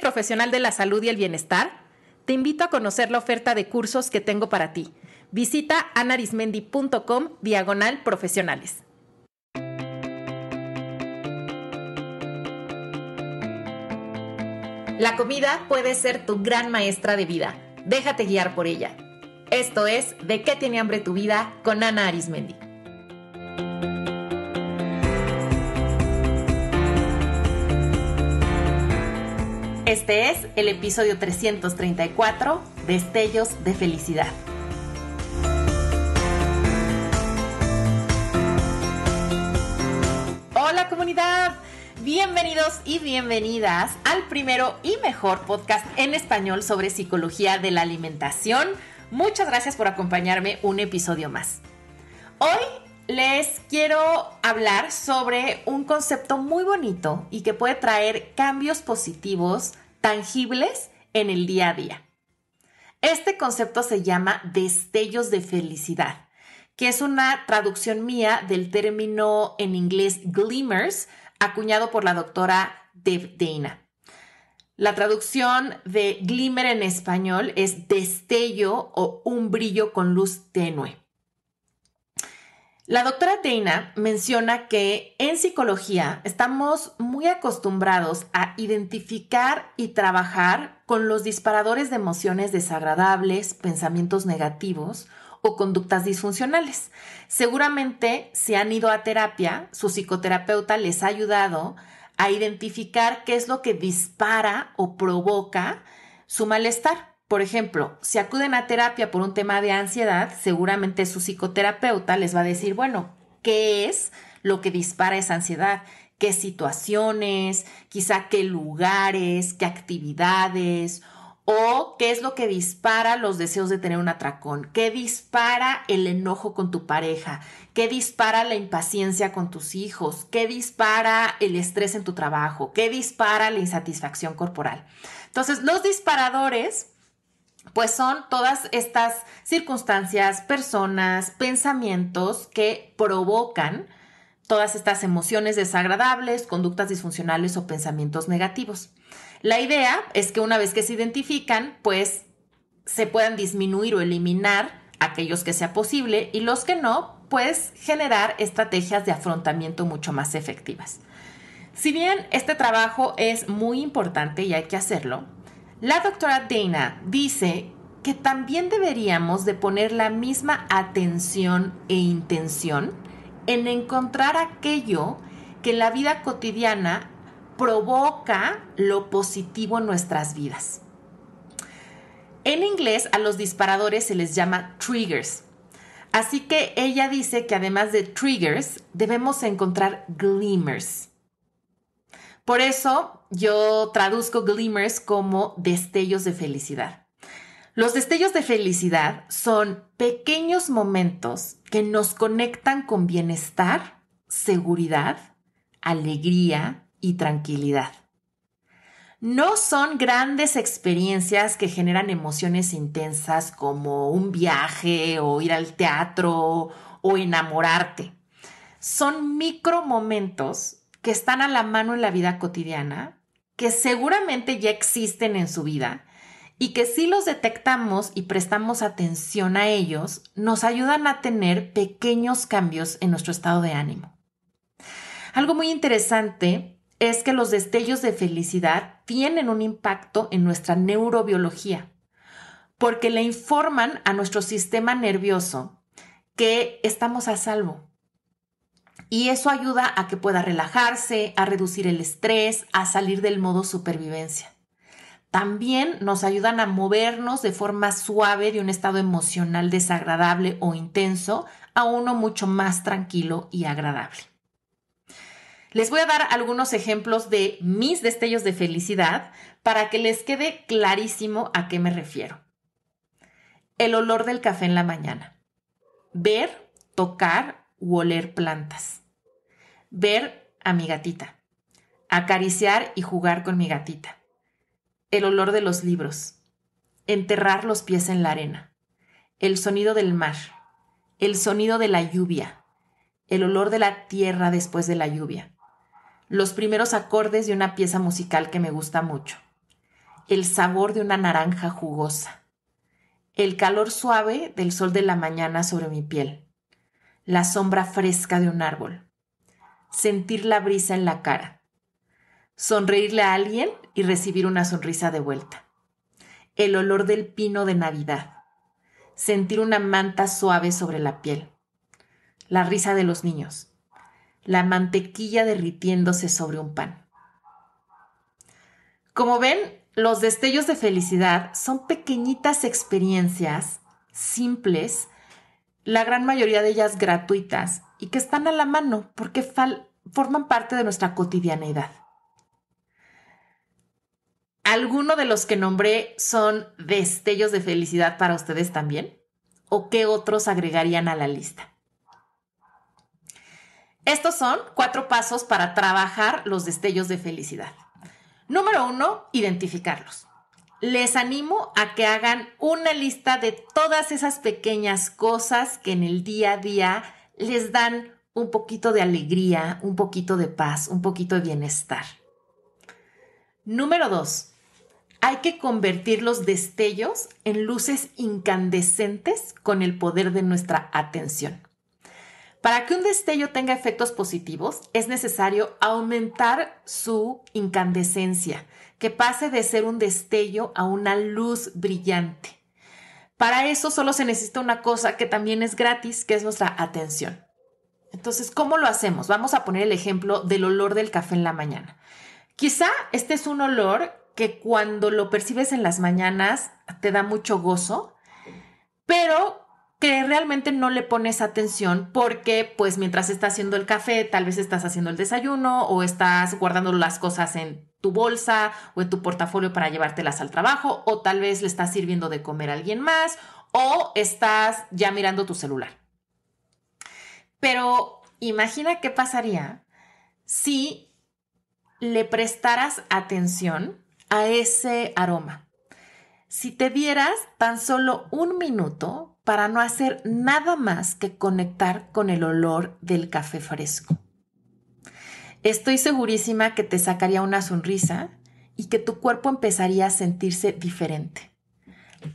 profesional de la salud y el bienestar? Te invito a conocer la oferta de cursos que tengo para ti. Visita anarismendi.com diagonal profesionales. La comida puede ser tu gran maestra de vida. Déjate guiar por ella. Esto es De qué tiene hambre tu vida con Ana Arismendi. Este es el episodio 334, Destellos de Felicidad. Hola comunidad, bienvenidos y bienvenidas al primero y mejor podcast en español sobre psicología de la alimentación. Muchas gracias por acompañarme un episodio más. Hoy les quiero hablar sobre un concepto muy bonito y que puede traer cambios positivos tangibles en el día a día. Este concepto se llama destellos de felicidad, que es una traducción mía del término en inglés glimmers, acuñado por la doctora Dev Dana. La traducción de glimmer en español es destello o un brillo con luz tenue. La doctora Dana menciona que en psicología estamos muy acostumbrados a identificar y trabajar con los disparadores de emociones desagradables, pensamientos negativos o conductas disfuncionales. Seguramente si han ido a terapia, su psicoterapeuta les ha ayudado a identificar qué es lo que dispara o provoca su malestar. Por ejemplo, si acuden a terapia por un tema de ansiedad, seguramente su psicoterapeuta les va a decir, bueno, ¿qué es lo que dispara esa ansiedad? ¿Qué situaciones? Quizá qué lugares, qué actividades o qué es lo que dispara los deseos de tener un atracón, qué dispara el enojo con tu pareja, qué dispara la impaciencia con tus hijos, qué dispara el estrés en tu trabajo, qué dispara la insatisfacción corporal. Entonces, los disparadores pues son todas estas circunstancias, personas, pensamientos que provocan todas estas emociones desagradables, conductas disfuncionales o pensamientos negativos. La idea es que una vez que se identifican, pues se puedan disminuir o eliminar aquellos que sea posible y los que no, pues generar estrategias de afrontamiento mucho más efectivas. Si bien este trabajo es muy importante y hay que hacerlo, la doctora Dana dice que también deberíamos de poner la misma atención e intención en encontrar aquello que en la vida cotidiana provoca lo positivo en nuestras vidas. En inglés a los disparadores se les llama triggers. Así que ella dice que además de triggers debemos encontrar glimmers. Por eso yo traduzco glimmers como destellos de felicidad. Los destellos de felicidad son pequeños momentos que nos conectan con bienestar, seguridad, alegría y tranquilidad. No son grandes experiencias que generan emociones intensas como un viaje o ir al teatro o enamorarte. Son micro momentos que están a la mano en la vida cotidiana que seguramente ya existen en su vida y que si los detectamos y prestamos atención a ellos, nos ayudan a tener pequeños cambios en nuestro estado de ánimo. Algo muy interesante es que los destellos de felicidad tienen un impacto en nuestra neurobiología, porque le informan a nuestro sistema nervioso que estamos a salvo, y eso ayuda a que pueda relajarse, a reducir el estrés, a salir del modo supervivencia. También nos ayudan a movernos de forma suave de un estado emocional desagradable o intenso a uno mucho más tranquilo y agradable. Les voy a dar algunos ejemplos de mis destellos de felicidad para que les quede clarísimo a qué me refiero. El olor del café en la mañana. Ver, tocar oler plantas. Ver a mi gatita. Acariciar y jugar con mi gatita. El olor de los libros. Enterrar los pies en la arena. El sonido del mar. El sonido de la lluvia. El olor de la tierra después de la lluvia. Los primeros acordes de una pieza musical que me gusta mucho. El sabor de una naranja jugosa. El calor suave del sol de la mañana sobre mi piel la sombra fresca de un árbol, sentir la brisa en la cara, sonreírle a alguien y recibir una sonrisa de vuelta, el olor del pino de Navidad, sentir una manta suave sobre la piel, la risa de los niños, la mantequilla derritiéndose sobre un pan. Como ven, los destellos de felicidad son pequeñitas experiencias simples la gran mayoría de ellas gratuitas y que están a la mano porque forman parte de nuestra cotidianeidad. ¿Alguno de los que nombré son destellos de felicidad para ustedes también? ¿O qué otros agregarían a la lista? Estos son cuatro pasos para trabajar los destellos de felicidad. Número uno, identificarlos les animo a que hagan una lista de todas esas pequeñas cosas que en el día a día les dan un poquito de alegría, un poquito de paz, un poquito de bienestar. Número dos, hay que convertir los destellos en luces incandescentes con el poder de nuestra atención. Para que un destello tenga efectos positivos, es necesario aumentar su incandescencia, que pase de ser un destello a una luz brillante. Para eso solo se necesita una cosa que también es gratis, que es nuestra atención. Entonces, ¿cómo lo hacemos? Vamos a poner el ejemplo del olor del café en la mañana. Quizá este es un olor que cuando lo percibes en las mañanas te da mucho gozo, pero que realmente no le pones atención porque pues mientras estás haciendo el café tal vez estás haciendo el desayuno o estás guardando las cosas en tu bolsa o en tu portafolio para llevártelas al trabajo o tal vez le estás sirviendo de comer a alguien más o estás ya mirando tu celular. Pero imagina qué pasaría si le prestaras atención a ese aroma. Si te dieras tan solo un minuto para no hacer nada más que conectar con el olor del café fresco. Estoy segurísima que te sacaría una sonrisa y que tu cuerpo empezaría a sentirse diferente.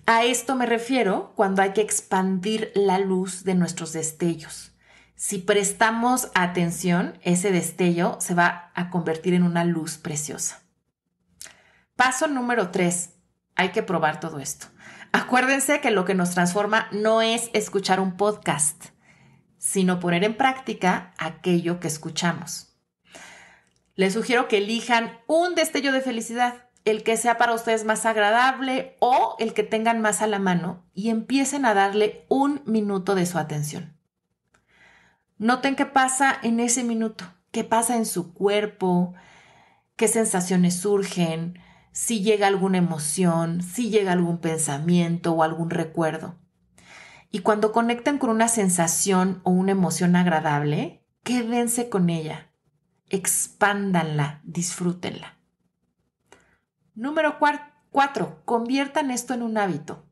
A esto me refiero cuando hay que expandir la luz de nuestros destellos. Si prestamos atención, ese destello se va a convertir en una luz preciosa. Paso número 3. Hay que probar todo esto. Acuérdense que lo que nos transforma no es escuchar un podcast, sino poner en práctica aquello que escuchamos. Les sugiero que elijan un destello de felicidad, el que sea para ustedes más agradable o el que tengan más a la mano y empiecen a darle un minuto de su atención. Noten qué pasa en ese minuto, qué pasa en su cuerpo, qué sensaciones surgen, si llega alguna emoción, si llega algún pensamiento o algún recuerdo. Y cuando conecten con una sensación o una emoción agradable, quédense con ella, expándanla, disfrútenla. Número cuatro, Conviertan esto en un hábito.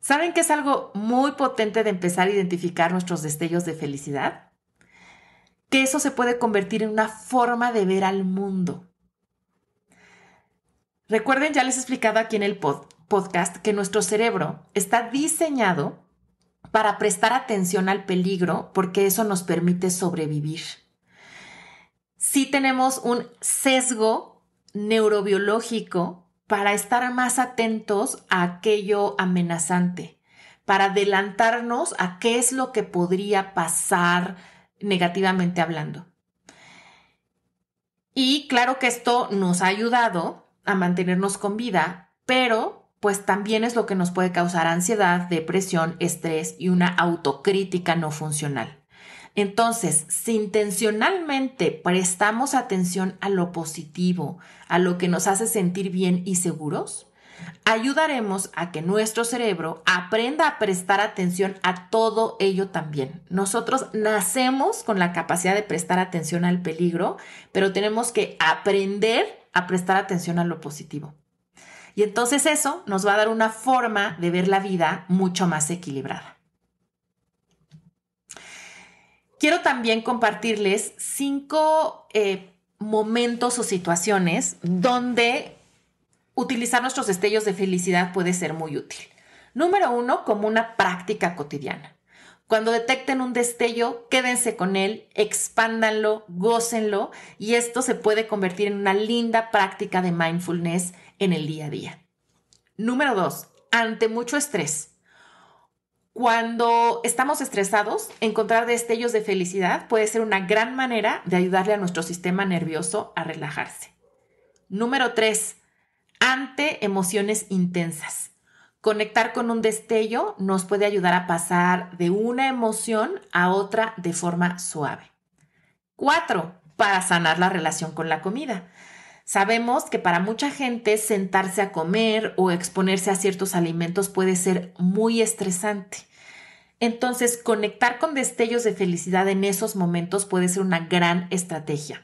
¿Saben que es algo muy potente de empezar a identificar nuestros destellos de felicidad? Que eso se puede convertir en una forma de ver al mundo. Recuerden, ya les he explicado aquí en el podcast que nuestro cerebro está diseñado para prestar atención al peligro porque eso nos permite sobrevivir. Sí tenemos un sesgo neurobiológico para estar más atentos a aquello amenazante, para adelantarnos a qué es lo que podría pasar negativamente hablando. Y claro que esto nos ha ayudado a mantenernos con vida, pero pues también es lo que nos puede causar ansiedad, depresión, estrés y una autocrítica no funcional. Entonces, si intencionalmente prestamos atención a lo positivo, a lo que nos hace sentir bien y seguros, ayudaremos a que nuestro cerebro aprenda a prestar atención a todo ello también. Nosotros nacemos con la capacidad de prestar atención al peligro, pero tenemos que aprender a prestar atención a lo positivo. Y entonces eso nos va a dar una forma de ver la vida mucho más equilibrada. Quiero también compartirles cinco eh, momentos o situaciones donde utilizar nuestros destellos de felicidad puede ser muy útil. Número uno, como una práctica cotidiana. Cuando detecten un destello, quédense con él, expándanlo, gócenlo y esto se puede convertir en una linda práctica de mindfulness en el día a día. Número dos, ante mucho estrés. Cuando estamos estresados, encontrar destellos de felicidad puede ser una gran manera de ayudarle a nuestro sistema nervioso a relajarse. Número tres, ante emociones intensas. Conectar con un destello nos puede ayudar a pasar de una emoción a otra de forma suave. Cuatro, para sanar la relación con la comida. Sabemos que para mucha gente sentarse a comer o exponerse a ciertos alimentos puede ser muy estresante. Entonces, conectar con destellos de felicidad en esos momentos puede ser una gran estrategia.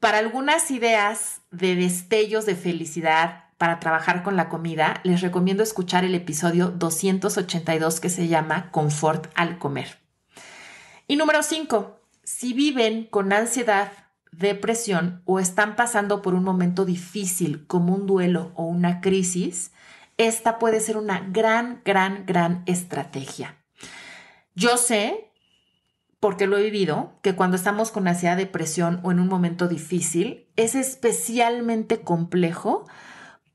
Para algunas ideas de destellos de felicidad para trabajar con la comida, les recomiendo escuchar el episodio 282 que se llama Confort al comer. Y número 5, si viven con ansiedad, depresión o están pasando por un momento difícil como un duelo o una crisis, esta puede ser una gran, gran, gran estrategia. Yo sé, porque lo he vivido, que cuando estamos con ansiedad, depresión o en un momento difícil, es especialmente complejo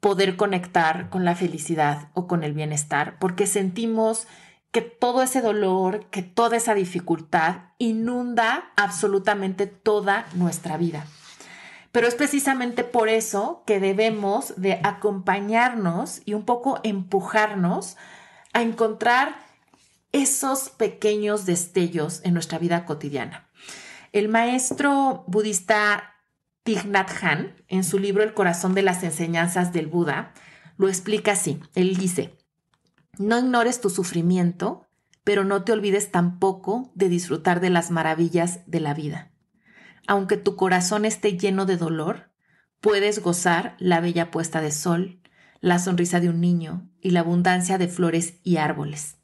poder conectar con la felicidad o con el bienestar, porque sentimos que todo ese dolor, que toda esa dificultad inunda absolutamente toda nuestra vida. Pero es precisamente por eso que debemos de acompañarnos y un poco empujarnos a encontrar esos pequeños destellos en nuestra vida cotidiana. El maestro budista Thich Nhat en su libro El corazón de las enseñanzas del Buda, lo explica así. Él dice, no ignores tu sufrimiento, pero no te olvides tampoco de disfrutar de las maravillas de la vida. Aunque tu corazón esté lleno de dolor, puedes gozar la bella puesta de sol, la sonrisa de un niño y la abundancia de flores y árboles.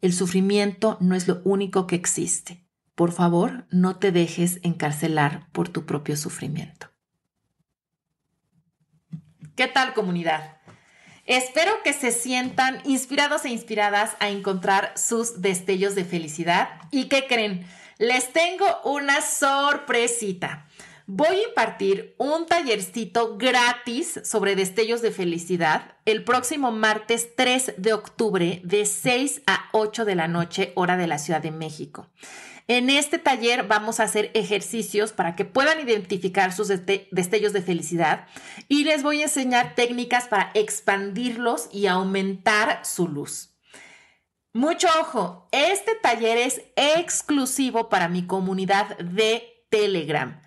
El sufrimiento no es lo único que existe. Por favor, no te dejes encarcelar por tu propio sufrimiento. ¿Qué tal comunidad? Espero que se sientan inspirados e inspiradas a encontrar sus destellos de felicidad. ¿Y qué creen? Les tengo una sorpresita. Voy a impartir un tallercito gratis sobre destellos de felicidad el próximo martes 3 de octubre de 6 a 8 de la noche hora de la Ciudad de México. En este taller vamos a hacer ejercicios para que puedan identificar sus destellos de felicidad y les voy a enseñar técnicas para expandirlos y aumentar su luz. Mucho ojo, este taller es exclusivo para mi comunidad de Telegram.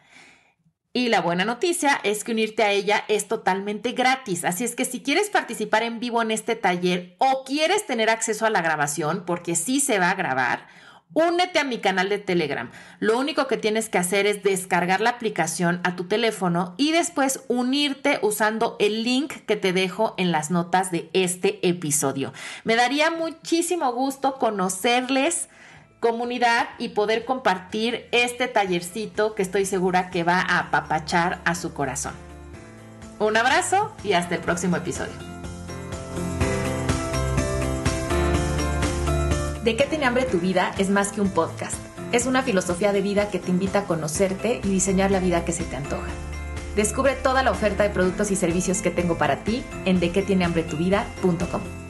Y la buena noticia es que unirte a ella es totalmente gratis. Así es que si quieres participar en vivo en este taller o quieres tener acceso a la grabación, porque sí se va a grabar, Únete a mi canal de Telegram. Lo único que tienes que hacer es descargar la aplicación a tu teléfono y después unirte usando el link que te dejo en las notas de este episodio. Me daría muchísimo gusto conocerles comunidad y poder compartir este tallercito que estoy segura que va a apapachar a su corazón. Un abrazo y hasta el próximo episodio. De qué tiene hambre tu vida es más que un podcast. Es una filosofía de vida que te invita a conocerte y diseñar la vida que se te antoja. Descubre toda la oferta de productos y servicios que tengo para ti en dequetienehambretuvida.com.